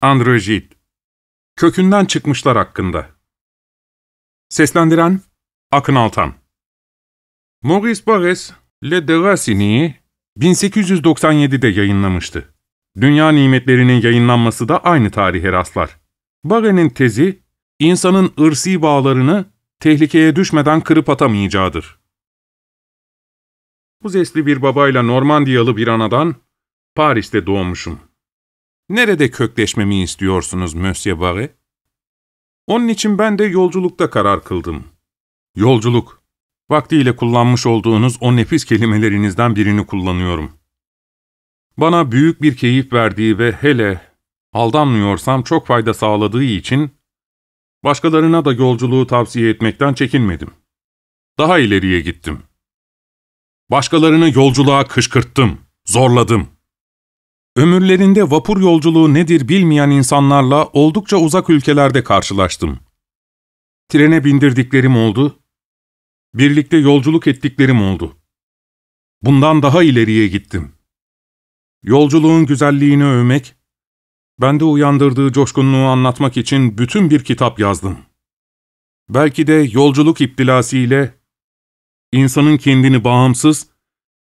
Androjid Kökünden çıkmışlar hakkında Seslendiren Akın Altan Maurice Barres, Le Deracini'yi 1897'de yayınlamıştı. Dünya nimetlerinin yayınlanması da aynı tarihe rastlar. Barres'in tezi, insanın ırsi bağlarını tehlikeye düşmeden kırıp atamayacağıdır. Bu zesli bir babayla Normandiyalı bir anadan Paris'te doğmuşum. Nerede kökleşmemi istiyorsunuz Monsieur Barre? Onun için ben de yolculukta karar kıldım. Yolculuk. Vaktiyle kullanmış olduğunuz o nefis kelimelerinizden birini kullanıyorum. Bana büyük bir keyif verdiği ve hele aldanmıyorsam çok fayda sağladığı için başkalarına da yolculuğu tavsiye etmekten çekinmedim. Daha ileriye gittim. Başkalarını yolculuğa kışkırttım, zorladım. Ömürlerinde vapur yolculuğu nedir bilmeyen insanlarla oldukça uzak ülkelerde karşılaştım. Trene bindirdiklerim oldu, birlikte yolculuk ettiklerim oldu. Bundan daha ileriye gittim. Yolculuğun güzelliğini övmek, bende uyandırdığı coşkunluğu anlatmak için bütün bir kitap yazdım. Belki de yolculuk iptilası insanın kendini bağımsız,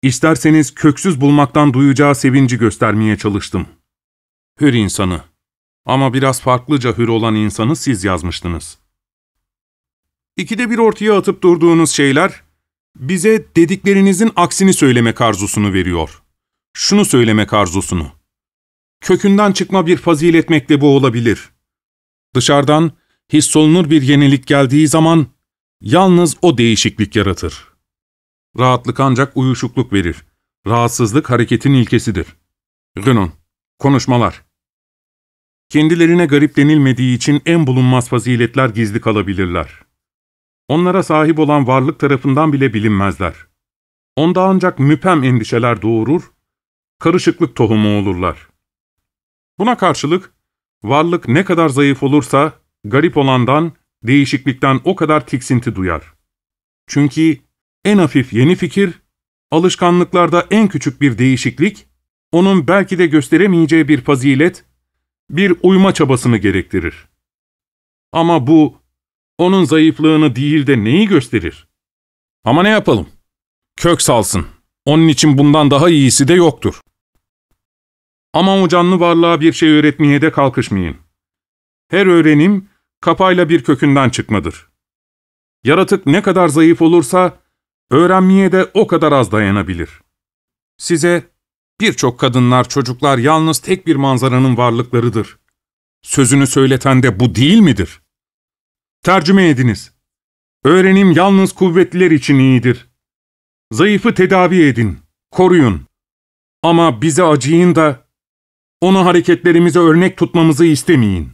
İsterseniz köksüz bulmaktan duyacağı sevinci göstermeye çalıştım. Hür insanı. Ama biraz farklıca hür olan insanı siz yazmıştınız. İkide bir ortaya atıp durduğunuz şeyler, bize dediklerinizin aksini söylemek arzusunu veriyor. Şunu söylemek arzusunu. Kökünden çıkma bir faziletmekle bu olabilir. Dışarıdan, hissolunur bir yenilik geldiği zaman, yalnız o değişiklik yaratır.'' Rahatlık ancak uyuşukluk verir. Rahatsızlık hareketin ilkesidir. Renon, konuşmalar. Kendilerine garip denilmediği için en bulunmaz faziletler gizli kalabilirler. Onlara sahip olan varlık tarafından bile bilinmezler. Onda ancak müpem endişeler doğurur, karışıklık tohumu olurlar. Buna karşılık, varlık ne kadar zayıf olursa, garip olandan, değişiklikten o kadar tiksinti duyar. Çünkü en hafif yeni fikir, alışkanlıklarda en küçük bir değişiklik, onun belki de gösteremeyeceği bir fazilet, bir uyma çabasını gerektirir. Ama bu, onun zayıflığını değil de neyi gösterir? Ama ne yapalım? Kök salsın. Onun için bundan daha iyisi de yoktur. Ama o canlı varlığa bir şey öğretmeye de kalkışmayın. Her öğrenim, kapayla bir kökünden çıkmadır. Yaratık ne kadar zayıf olursa, Öğrenmeye de o kadar az dayanabilir. Size birçok kadınlar, çocuklar yalnız tek bir manzaranın varlıklarıdır. Sözünü söyleten de bu değil midir? Tercüme ediniz. Öğrenim yalnız kuvvetliler için iyidir. Zayıfı tedavi edin, koruyun. Ama bize acıyın da onu hareketlerimize örnek tutmamızı istemeyin.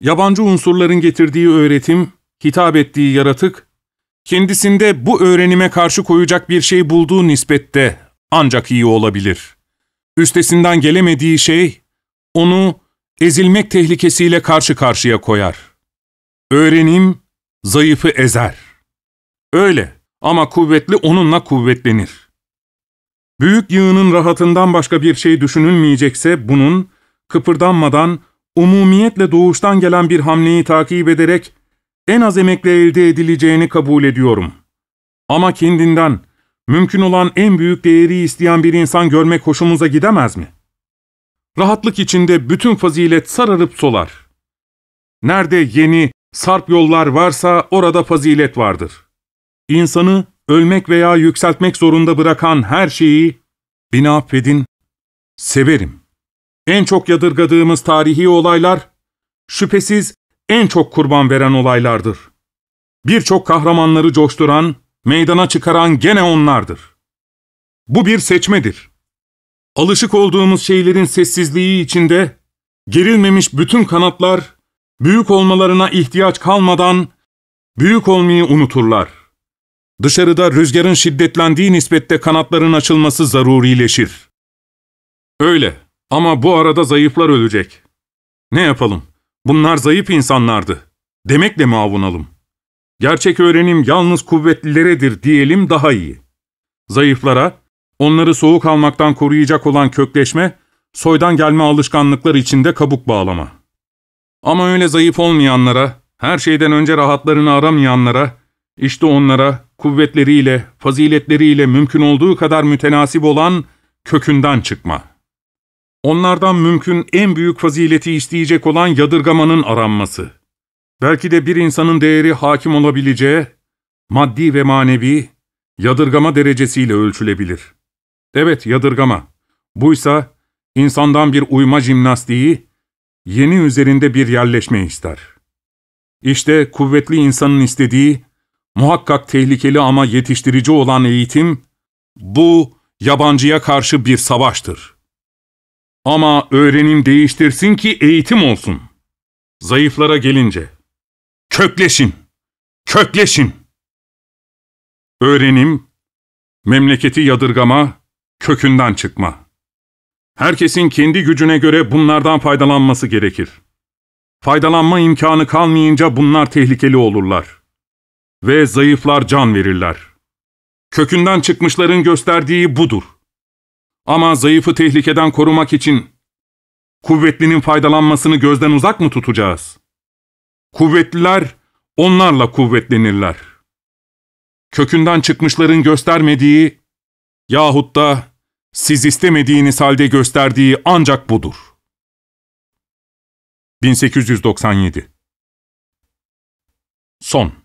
Yabancı unsurların getirdiği öğretim, hitap ettiği yaratık, kendisinde bu öğrenime karşı koyacak bir şey bulduğu nispette ancak iyi olabilir. Üstesinden gelemediği şey, onu ezilmek tehlikesiyle karşı karşıya koyar. Öğrenim, zayıfı ezer. Öyle ama kuvvetli onunla kuvvetlenir. Büyük yığının rahatından başka bir şey düşünülmeyecekse bunun, kıpırdanmadan, umumiyetle doğuştan gelen bir hamleyi takip ederek en az emekle elde edileceğini kabul ediyorum. Ama kendinden, mümkün olan en büyük değeri isteyen bir insan görmek hoşumuza gidemez mi? Rahatlık içinde bütün fazilet sararıp solar. Nerede yeni, sarp yollar varsa orada fazilet vardır. İnsanı ölmek veya yükseltmek zorunda bırakan her şeyi, beni affedin, severim. En çok yadırgadığımız tarihi olaylar, şüphesiz en çok kurban veren olaylardır. Birçok kahramanları coşturan, meydana çıkaran gene onlardır. Bu bir seçmedir. Alışık olduğumuz şeylerin sessizliği içinde, gerilmemiş bütün kanatlar, büyük olmalarına ihtiyaç kalmadan, büyük olmayı unuturlar. Dışarıda rüzgarın şiddetlendiği nispette kanatların açılması zarurileşir. Öyle ama bu arada zayıflar ölecek. Ne yapalım? Bunlar zayıf insanlardı. Demekle mi avunalım? Gerçek öğrenim yalnız kuvvetlileredir diyelim daha iyi. Zayıflara, onları soğuk almaktan koruyacak olan kökleşme, soydan gelme alışkanlıklar içinde kabuk bağlama. Ama öyle zayıf olmayanlara, her şeyden önce rahatlarını aramayanlara, işte onlara kuvvetleriyle, faziletleriyle mümkün olduğu kadar mütenasip olan kökünden çıkma.'' Onlardan mümkün en büyük fazileti isteyecek olan yadırgamanın aranması. Belki de bir insanın değeri hakim olabileceği, maddi ve manevi, yadırgama derecesiyle ölçülebilir. Evet, yadırgama. Buysa, insandan bir uyma jimnastiği, yeni üzerinde bir yerleşme ister. İşte kuvvetli insanın istediği, muhakkak tehlikeli ama yetiştirici olan eğitim, bu yabancıya karşı bir savaştır.'' Ama öğrenim değiştirsin ki eğitim olsun. Zayıflara gelince. Kökleşin! Kökleşin! Öğrenim, memleketi yadırgama, kökünden çıkma. Herkesin kendi gücüne göre bunlardan faydalanması gerekir. Faydalanma imkanı kalmayınca bunlar tehlikeli olurlar. Ve zayıflar can verirler. Kökünden çıkmışların gösterdiği budur.'' Ama zayıfı tehlikeden korumak için kuvvetlinin faydalanmasını gözden uzak mı tutacağız? Kuvvetliler onlarla kuvvetlenirler. Kökünden çıkmışların göstermediği yahut da siz istemediğiniz halde gösterdiği ancak budur. 1897 Son